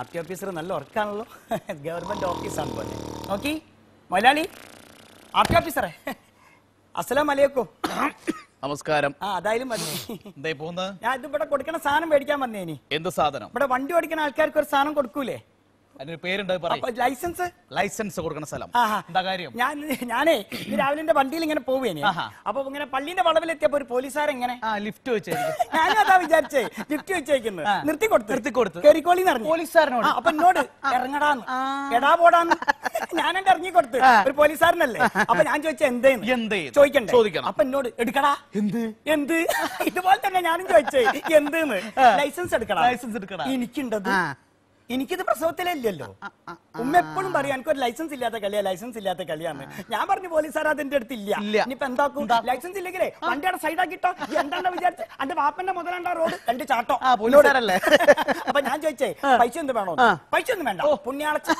ആർട്ടി officer നല്ല ഉറക്കാണല്ലോ government ഓഫീസാണ് പോലെ നോക്കി മൊലാളി ആർട്ടി ഓഫീസറെ അസലാം അലൈക്കും നമസ്കാരം ആ അതായാലും മതി ഞാൻ ഇത് ഇവിടെ കൊടുക്കണ സാധനം മേടിക്കാൻ വന്നേനി എന്ത് സാധനം ഇവിടെ വണ്ടി ഓടിക്കുന്ന ആൾക്കാർക്ക് ഒരു സാധനം കൊടുക്കൂലേ അതിന് പേരുണ്ട് ലൈസൻസ് ലൈസൻസ് കൊടുക്കുന്ന സ്ഥലം എന്താ കാര്യം ഞാൻ ഞാനേ രാവിലെ വണ്ടിയിൽ ഇങ്ങനെ പോവുകയാണ് അപ്പൊ ഇങ്ങനെ പള്ളിന്റെ എത്തിയപ്പോ ഒരു പോലീസുകാരെങ്ങനെ ലിഫ്റ്റ് വെച്ചായിരിക്കും അതാ വിചാരിച്ചേ ലിഫ്റ്റ് വെച്ചേക്കുന്നത് നിർത്തി കൊടുത്തു നിർത്തി കൊടുത്തു കരിക്കോളി ഇറങ്ങി പോലീസുകാരനോട് അപ്പൊ എന്നോട് ഇറങ്ങടാന്ന് എടാ പോടാന്ന് ഞാനെന്റെ ഇറങ്ങി കൊടുത്തു ഒരു പോലീസുകാരനല്ലേ അപ്പൊ ഞാൻ ചോദിച്ചാ എന്തേന്ന് എന്തേ ചോദിക്കണ്ട ചോദിക്കണം അപ്പൊ എന്നോട് എടുക്കടാ എന്ത് എന്ത് ഇതുപോലെ തന്നെ ഞാനും ചോദിച്ചേ എന്ത് ലൈസൻസ് എടുക്കണം ലൈസൻസ് എടുക്കണം എനിക്കുണ്ടത് എനിക്കിത് പ്രസവത്തിലല്ലോ ഉമ്മ എപ്പോഴും പറയാം എനിക്കൊരു ലൈസൻസ് ഇല്ലാത്ത കളിയാ ലൈസൻസ് ഇല്ലാത്ത കളിയാന്ന് ഞാൻ പറഞ്ഞു പോലീസുകാർ അതിന്റെ അടുത്ത് ഇല്ല ഇനിയിപ്പോ എന്താക്കും ലൈസൻസ് ഇല്ലെങ്കിലേ വണ്ടിയുടെ സൈഡാക്കിട്ടോ എന്താണ്ടാ വിചാരിച്ച് എന്റെ വാപ്പന്റെ മുതലാണ്ടാ റോഡ് രണ്ട് ചാട്ടോ പോലീസുകാരല്ലേ അപ്പൊ ഞാൻ ചോദിച്ചേ പൈസ ഒന്നും വേണോ പൈസ ഒന്നും വേണ്ട പുണ്യാളച്ച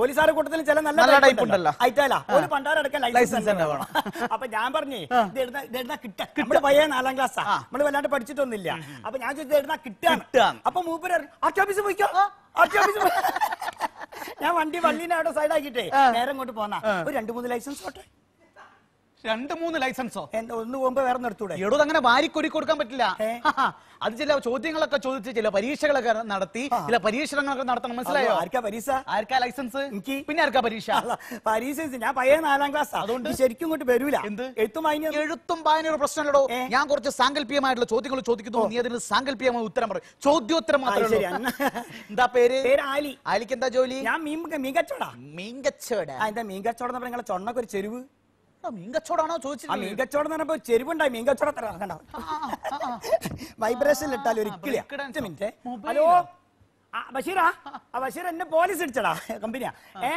പോലീസുകാരെ കൂട്ടത്തിൽ ചില നല്ല ടൈപ്പുണ്ടല്ലോ അയറ്റാല ഒരു പണ്ടാരടക്കം ലൈസൻസ് തന്നെ വേണം അപ്പൊ ഞാൻ പറഞ്ഞു ഇത് നമ്മള് പയ്യ നാലാം ക്ലാസ്സാ നമ്മള് വല്ലാണ്ട് പഠിച്ചിട്ടൊന്നുമില്ല അപ്പൊ ഞാൻ ചോദിച്ചത് എഴുതാ അപ്പൊ മൂപ്പര് ആർട്ടി ഓഫീസിൽ പോയിക്കോ ഞാൻ വണ്ടി വള്ളീനെ അവിടെ സൈഡാക്കിട്ടെ നേരെ ഇങ്ങോട്ട് പോന്നാ ഒരു രണ്ട് മൂന്ന് ലൈസൻസ് ഓട്ടെ രണ്ട് മൂന്ന് ലൈസൻസോ ഒന്ന് പോകുമ്പോ വേറെ നിർത്തൂടെ എടുത്ത് അങ്ങനെ കൊരി കൊടുക്കാൻ പറ്റില്ല അത് ചില ചോദ്യങ്ങളൊക്കെ ചോദിച്ച് ചില പരീക്ഷകളൊക്കെ നടത്തി ചില പരീക്ഷണങ്ങളൊക്കെ നടത്തണം മനസ്സിലായോ ആർക്കാ പരീക്ഷ ആർക്കാ ലൈസൻസ് പിന്നെ ആർക്കാ പരീക്ഷ പരീക്ഷ ഞാൻ പയ്യെ നാലാം ക്ലാസ് അതുകൊണ്ട് ശരിക്കും ഇങ്ങോട്ട് വരൂല എന്ത് എഴുത്തും വായന എഴുത്തും വായനയുടെ പ്രശ്നമല്ലോ ഞാൻ കുറച്ച് സാങ്കല്പികമായിട്ടുള്ള ചോദ്യങ്ങൾ ചോദിക്കുന്നു നീ അതിന് സാങ്കല്പികമായ ഉത്തരം പറയും ചോദ്യോത്തരം മാത്രമേ എന്താ പേര് പേര് ആലി ആലിക്ക് എന്താ ജോലി ഞാൻ മീൻ മീൻ കച്ചവട മീൻ കച്ചവട എന്താ മീൻ കച്ചവടം എന്ന് പറഞ്ഞാൽ ചൊണ്ണക്കൊരു ചെരുവ് മീൻ കച്ചവടമാണോ ചോദിച്ചത് ആ മീൻ കച്ചവടം ചെരുവുണ്ടായി മീൻ വൈബ്രേഷൻ ഇട്ടാൽ ഒരു മിനിറ്റ് ഹലോ ബഷീറാ ആ ബഷീർ എന്നെ പോലീസ് ഇടിച്ചടാ കമ്പനിയാ ഏ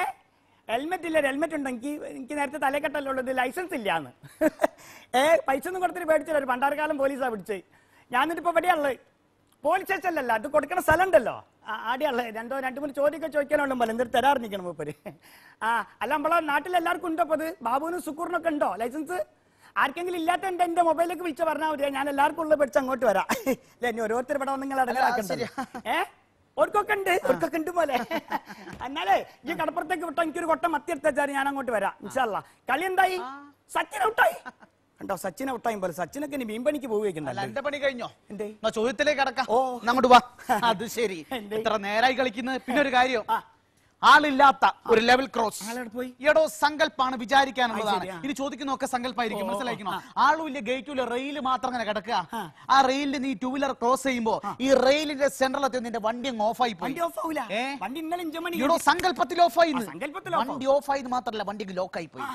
ഹെൽമെറ്റ് ഇല്ല ഹെൽമെറ്റ് ഉണ്ടെങ്കിൽ എനിക്ക് നേരത്തെ ഉള്ളത് ലൈസൻസ് ഇല്ലാന്ന് ഏ പൈസ ഒന്നും കൊടുത്തിട്ട് പേടിച്ചില്ല ഒരു പണ്ടാർക്കാലം പോലീസാ പിടിച്ചേ ഞാൻ എന്നിട്ട് ഇപ്പൊ ഇവിടെയാണുള്ളത് പോലീസ് സ്റ്റേഷനിലല്ല അത് കൊടുക്കുന്ന സ്ഥലം ഉണ്ടല്ലോ ആടിയുള്ള രണ്ടോ രണ്ട് മൂന്ന് ചോദ്യമൊക്കെ ചോദിക്കാനുള്ള പോലെ എന്തൊരു തരാറിരിക്കണം മൂപ്പര് ആ അല്ല നമ്മളെ നാട്ടിൽ എല്ലാവർക്കും ഉണ്ടോ അപ്പോൾ അത് ബാബുവിനും സുക്കൂറിനൊക്കെ ഉണ്ടോ ലൈസൻസ് ആർക്കെങ്കിലും ഇല്ലാത്ത എൻ്റെ എന്റെ മൊബൈലിലേക്ക് വിളിച്ചു പറഞ്ഞാൽ മതി ഞാൻ എല്ലാവർക്കും ഉള്ള പഠിച്ച് അങ്ങോട്ട് വരാം അല്ല ഇനി ഓരോരുത്തർ ഇവിടെ നിങ്ങൾ അടങ്ങാക്കണ്ടത് ഏ ഓർക്കൊക്കെ ഉണ്ട് ഓർക്കൊക്കെ ഉണ്ട് പോലെ എന്നാലേ ഈ കടപ്പുറത്തേക്ക് വിട്ടോ എനിക്കൊരു കൊട്ടം മത്തി എടുത്താച്ചാൽ ഞാൻ അങ്ങോട്ട് വരാം ഇൻഷാല്ല കളി എന്തായി സച്ചിൻ ഔട്ടായി കണ്ടോ സച്ചിനെ ഒട്ടായും പോലെ സച്ചിനൊക്കെ ഇനി മീൻപണിക്ക് പോവുകയൊക്കെ പണി കഴിഞ്ഞോ ചോദ്യത്തിലേക്ക് കടക്കാം ഓ നമ്മുടെ വാ അത് ശരി ഇത്ര നേരായി കളിക്കുന്നത് പിന്നെ ഒരു കാര്യം ആളില്ലാത്ത ഒരു ലെവൽ ക്രോസ് പോയി എടോ സങ്കല്പാണ് വിചാരിക്കാനുള്ളതാണ് ഇനി ഒക്കെ സങ്കല്പായിരിക്കും മനസ്സിലാക്കണം ഇല്ല ഗേറ്റുമില്ല റെയിൽ മാത്രം അങ്ങനെ കിടക്കുക ആ റെയിലിന് നീ ടൂ വീലർ ക്രോസ് ചെയ്യുമ്പോ ഈ റെയിലിന്റെ സെന്ററിലെത്തി നിന്റെ വണ്ടി അങ്ങ് ഓഫായി എടോ സങ്കല്പത്തിൽ ഓഫായി വണ്ടി ഓഫായി മാത്രമല്ല വണ്ടിക്ക് ലോക്കായി പോയി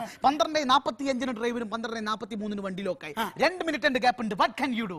പന്ത്രണ്ട് നാപ്പത്തി അഞ്ചിന് ഡ്രൈവറും പന്ത്രണ്ട് നാപ്പത്തി മൂന്നിന് വണ്ടി ലോക്കായി രണ്ട് മിനിറ്റ് എന്റെ ഗ്യാപ്പ് ഉണ്ട് വട്ട് കൻ യു ഡു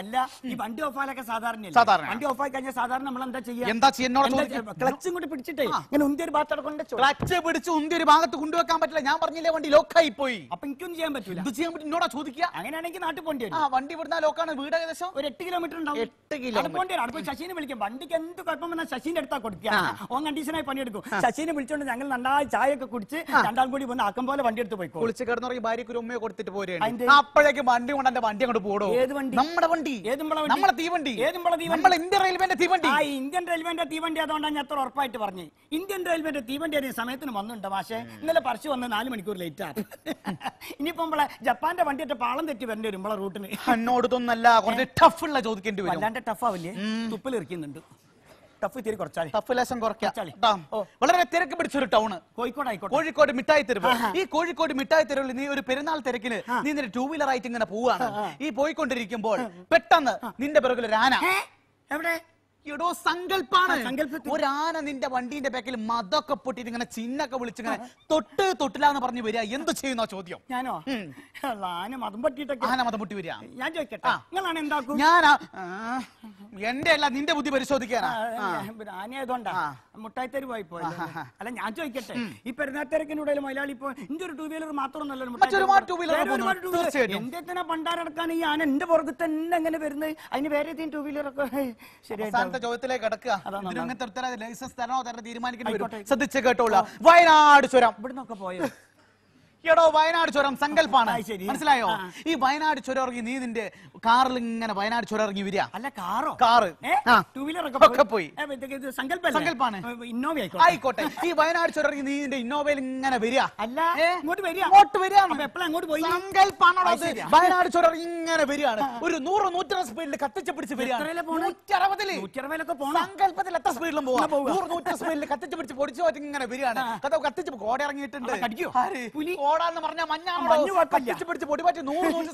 അല്ല ഈ വണ്ടി ഓഫാലൊക്കെ സാധാരണ സാധാരണ വണ്ടി ഓഫ് ആയി കഴിഞ്ഞാൽ സാധാരണ നമ്മൾ എന്താ ചെയ്യുക എന്താ ചെയ്യുന്നോട് ക്ലച്ചും കൂടി പിടിച്ചിട്ടേ ഇങ്ങനെ ഉന്തിയൊരു ഭാഗത്തോടെ കൊണ്ടുവച്ചു ക്ലച്ച് പിടിച്ച് ഉന്തിയൊരു ഭാഗത്ത് കൊണ്ടുവെക്കാൻ പറ്റില്ല ഞാൻ പറഞ്ഞില്ലേ വണ്ടി ലോക്കായി പോയി അപ്പൊ എനിക്കൊന്നും ചെയ്യാൻ പറ്റില്ല ഇത് ചെയ്യാൻ പറ്റും എന്നോടാ ചോദിക്കുക അങ്ങനെയാണെങ്കിൽ നാട്ടിൽ പോണ്ടി ആ വണ്ടി ഇവിടുന്ന് ലോക്കാണ് വീട് ഏകദേശം ഒരു എട്ട് കിലോമീറ്റർ ഉണ്ടാവും എട്ട് കിലോമീറ്റർ അടുത്ത് ശശിനെ വിളിക്കും വണ്ടിക്ക് എന്ത് കുഴപ്പം വന്നാൽ ശശിന്റെ അടുത്താ കൊടുക്കുക ഓൻ കണ്ടീഷനായി പണിയെടുക്കും ശശിനെ വിളിച്ചോണ്ട് ഞങ്ങൾ നന്നായി ചായ ഒക്കെ കുടിച്ച് രണ്ടാൾ കൂടി വന്ന് ആക്കം പോലെ വണ്ടി എടുത്ത് പോയി കുളിച്ച് കിടന്നുറങ്ങി ഭാര്യക്ക് ഒരു ഉമ്മയെ കൊടുത്തിട്ട് പോരെ അപ്പോഴേക്ക് വണ്ടി കൊണ്ട് എന്റെ വണ്ടി അങ്ങോട്ട് പോടോ ഏത് വണ്ടി നമ്മുടെ വണ്ടി ഏതുമ്പള നമ്മുടെ തീവണ്ടി ഏതുമ്പള തീവണ്ടി നമ്മൾ ഇന്ത്യൻ റെയിൽവേന്റെ തീവണ്ടി ആ ഇന്ത്യൻ റെയിൽവേന്റെ തീവണ്ടി അതുകൊണ്ട് എന്നാ ഞാൻ അത്ര ഉറപ്പായിട്ട് പറഞ്ഞു ഇന്ത്യൻ റെയിൽവേന്റെ തീവണ്ടി അറിയ സമയത്തിന് വന്നിട്ടുണ്ട് പക്ഷേ ഇന്നലെ പറിച്ചു വന്ന് നാല് മണിക്കൂർ ലേറ്റ് ആണ് ഇനിയിപ്പോ നമ്മളെ ജപ്പാന്റെ വണ്ടിയിട്ട് പാളം തെറ്റി വരേണ്ടി വരും നമ്മളെ റൂട്ടിന് എന്നോട് തോന്നല്ല കുറച്ച് ടഫ് ഉള്ള ചോദിക്കേണ്ടി വരും അല്ലാണ്ട് ടഫ് ആവില്ലേ തുപ്പിൽ ഇറക്കുന്നുണ്ട് ടഫ് തിരി കുറച്ചാൽ ടഫ് ലേശം കുറയ്ക്കാം വളരെ തിരക്ക് പിടിച്ചൊരു ടൗണ് കോഴിക്കോട് ആയിക്കോട്ടെ കോഴിക്കോട് മിഠായി തെരുവ് ഈ കോഴിക്കോട് മിഠായി തെരുവിൽ നീ ഒരു പെരുന്നാൾ തിരക്കിന് നീ നിന്റെ ടൂ വീലർ ആയിട്ട് ഇങ്ങനെ പോവാണ് ഈ പോയിക്കൊണ്ടിരിക്കുമ്പോൾ പെട്ടെന്ന് നിന്റെ പിറകിൽ ഒരു ആന എവിടെ എടോ സങ്കല്പാണ് ഒരാന നിന്റെ വണ്ടിന്റെ ബാക്കിൽ മതൊക്കെ പൊട്ടിട്ട് ഇങ്ങനെ ചിന്നൊക്കെ വിളിച്ചിങ്ങനെ തൊട്ട് തൊട്ടിലാന്ന് പറഞ്ഞു വരിക എന്ത് ചെയ്യുന്ന ചോദ്യം ഞാനോ ആന മതം പൊട്ടിട്ടൊക്കെ ആന മതം പൊട്ടി വരിക ഞാൻ ചോദിക്കട്ടെ നിങ്ങളാണ് എന്താക്കും ഞാൻ എന്റെ അല്ല നിന്റെ ബുദ്ധി പരിശോധിക്കാനാ ആന മുട്ടായിത്തരുവായി പോയി അല്ല ഞാൻ ചോദിക്കട്ടെ ഈ പെരുന്നാത്തിരക്കിനിടയിൽ മലയാളി ഇപ്പൊ എന്റെ ഒരു ടൂ വീലർ മാത്രമൊന്നല്ല എന്റെ തന്നെ പണ്ടാരടക്കാൻ ഈ ആന എന്റെ പുറത്ത് തന്നെ എങ്ങനെ വരുന്നത് അതിന് വേറെ ഏതെങ്കിലും ടൂ വീലർ ഒക്കെ ശരിയായിട്ട് ചോദ്യത്തിലേക്ക് കിടക്കുക ലൈസൻസ് തരണോ തരണം തീരുമാനിക്കണം ശ്രദ്ധിച്ചു കേട്ടോളൂ വയനാട് ചുരം ഇവിടുന്നൊക്കെ പോയോ എടോ വയനാട് ചുരം സങ്കല്പാണ് മനസ്സിലായോ ഈ വയനാട് ചുരം ഇറങ്ങി നീ നിന്റെ കാറിൽ ഇങ്ങനെ വയനാട് ചുരം ഇറങ്ങി വരിക അല്ല കാറോ കാറ് ടൂ വീലർ ഒക്കെ പോയി സങ്കല്പാണ് ഇന്നോവ ആയിക്കോട്ടെ ഈ വയനാട് ചുരം ഇറങ്ങി നീ നിന്റെ ഇന്നോവയിൽ ഇങ്ങനെ വരിക അല്ല ഇങ്ങോട്ട് വരിക ഇങ്ങോട്ട് അങ്ങോട്ട് പോയി സങ്കല്പാണോ വയനാട് ചുരം ഇങ്ങനെ വരികയാണ് ഒരു നൂറ് നൂറ്ററുപത് സ്പീഡിൽ കത്തിച്ച് പിടിച്ച് വരികയാണ് സങ്കല്പത്തിൽ എത്ര സ്പീഡിലും പോകാം നൂറ് നൂറ്റി സ്പീഡിൽ കത്തിച്ച് പിടിച്ച് പൊടിച്ചു ഇങ്ങനെ വരികയാണ് കത്തിച്ച് കോട ഇറങ്ങിയിട്ടുണ്ട് പുലി ഓടാന്ന് പറഞ്ഞ മഞ്ഞാണ്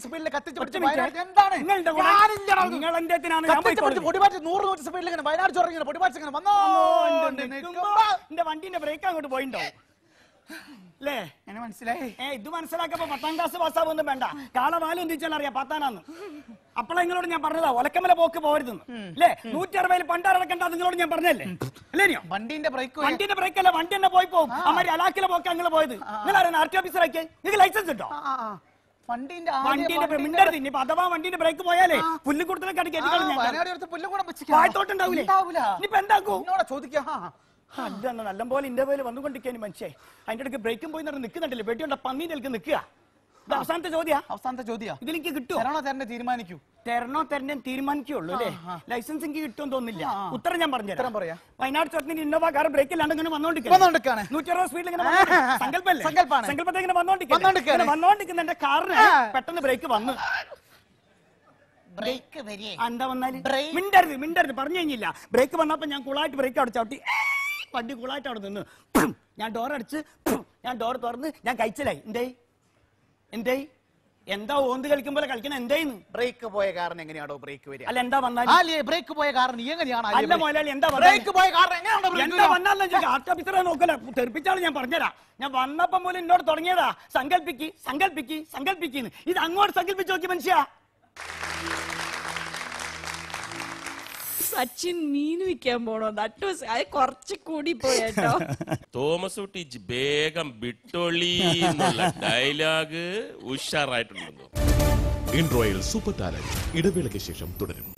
സ്പീഡിൽ എന്താണ് ഇങ്ങനെ വണ്ടിന്റെ ബ്രേക്ക് അങ്ങോട്ട് പോയിണ്ടോ അല്ലേ എന്നെ മനസ്സിലായി ഏ ഇത് മനസ്സിലാക്കപ്പോ പത്താം ക്ലാസ് പാസ്സാവൊന്നും വേണ്ട കാളവാലും എന്തിച്ചാൽ അറിയാം പത്താനാന്ന് അപ്പോൾ നിങ്ങളോട് ഞാൻ പറഞ്ഞതാ ഒലക്കമല പോക്ക് പോരുതെന്ന് അല്ലേ നൂറ്റി അറുപതിൽ പണ്ടാറക്കണ്ട നിങ്ങളോട് ഞാൻ പറഞ്ഞല്ലേ അല്ലേ വണ്ടിന്റെ ബ്രേക്ക് വണ്ടിന്റെ ബ്രേക്ക് അല്ല വണ്ടി തന്നെ പോയി പോകും അമ്മ അലാക്കിലെ പോക്ക് നിങ്ങൾ പോയത് നിങ്ങൾ ആരാണ് ആർ ടി ഓഫീസറാക്കിയ നിങ്ങൾ ലൈസൻസ് ഉണ്ടോ വണ്ടിന്റെ മിണ്ടരുത് ഇനി അഥവാ വണ്ടിന്റെ ബ്രേക്ക് പോയാലേ പുല്ലുകൂടത്തിലേക്ക് അടിക്കാൻ പാട്ടോട്ടുണ്ടാവില്ലേ ഇനിയിപ്പോ എന്താക്കും ചോദിക്കാം അല്ലെന്ന നല്ല പോലെ ഇന്റർവ്യൂല് വന്നുകൊണ്ടിരിക്കാൻ മനുഷ്യേ അതിന്റെ ഇടയ്ക്ക് ബ്രേക്കും പോയി നടന്ന് നിൽക്കുന്നുണ്ടല്ലേ വെട്ടിയുണ്ട പന്നീന്റെ ഇടയ്ക്ക് നിൽക്കുക ഇത് അവസാനത്തെ ചോദ്യാ അവസാനത്തെ ചോദ്യാ ഇതിലേക്ക് കിട്ടും തരണോ തരണ്ട തീരുമാനിക്കൂ തരണോ തരണ്ട തീരുമാനിക്കുള്ളൂ അല്ലേ ലൈസൻസ് എനിക്ക് കിട്ടുമെന്ന് തോന്നില്ല ഉത്തരം ഞാൻ പറഞ്ഞു ഉത്തരം പറയാ വയനാട് ചോട്ടിന് ഇന്നോവ കാർ ബ്രേക്ക് ഇല്ലാണ്ട് ഇങ്ങനെ വന്നോണ്ടിരിക്കുകയാണ് നൂറ്ററുപത് സ്പീഡിൽ ഇങ്ങനെ സങ്കല്പല്ലേ സങ്കല്പാണ് സങ്കല്പത്തിൽ ഇങ്ങനെ വന്നോണ്ടിരിക്കുന്നത് വന്നോണ്ടിരിക്കുന്ന എന്റെ കാറിന് പെട്ടെന്ന് ബ്രേക്ക് വന്നു ബ്രേക്ക് എന്താ വന്നാലും മിണ്ടരുത് മിണ്ടരുത് പറഞ്ഞു കഴിഞ്ഞില്ല ബ്രേക്ക് വന്നപ്പോ ഞാൻ കുളായിട്ട് ബ്രേക്ക് അവിടെ വണ്ടി കൂളായിട്ട് അവിടെ നിന്ന് ഞാൻ ഡോർ അടിച്ച് ഞാൻ ഡോർ തുറന്ന് ഞാൻ കഴിച്ചിലായി എന്തേ എന്തേ എന്താ ഓന്ത് കളിക്കും പോലെ കളിക്കണം എന്തേന്ന് ബ്രേക്ക് പോയ കാരണം എങ്ങനെയാണോ ബ്രേക്ക് വരിക അല്ല എന്താ വന്നാൽ ബ്രേക്ക് പോയ കാരണം എങ്ങനെയാണ് അല്ല മുതലാളി എന്താ ബ്രേക്ക് പോയ കാരണം എന്താ വന്നാൽ നോക്കല തെറിപ്പിച്ചാണ് ഞാൻ പറഞ്ഞുതരാം ഞാൻ വന്നപ്പോ പോലും എന്നോട് തുടങ്ങിയതാ സങ്കല്പിക്ക് സങ്കല്പിക്ക് സങ്കല്പിക്കുന്നു ഇത് അങ്ങോട്ട് സങ്കല്പിച്ച് നോക്കി മനുഷ്യ സച്ചിൻ മീൻ വിൽക്കാൻ പോണോ ദാറ്റ് വാസ് അത് കുറച്ച് കൂടി പോയേട്ടോ തോമസ് കുട്ടി ബേഗം വേഗം ബിട്ടോളി എന്നുള്ള ഡയലോഗ് ഉഷാറായിട്ടുണ്ടല്ലോ ഇൻട്രോയിൽ സൂപ്പർ ടാലന്റ് ഇടവേളയ്ക്ക് ശേഷം തുടരും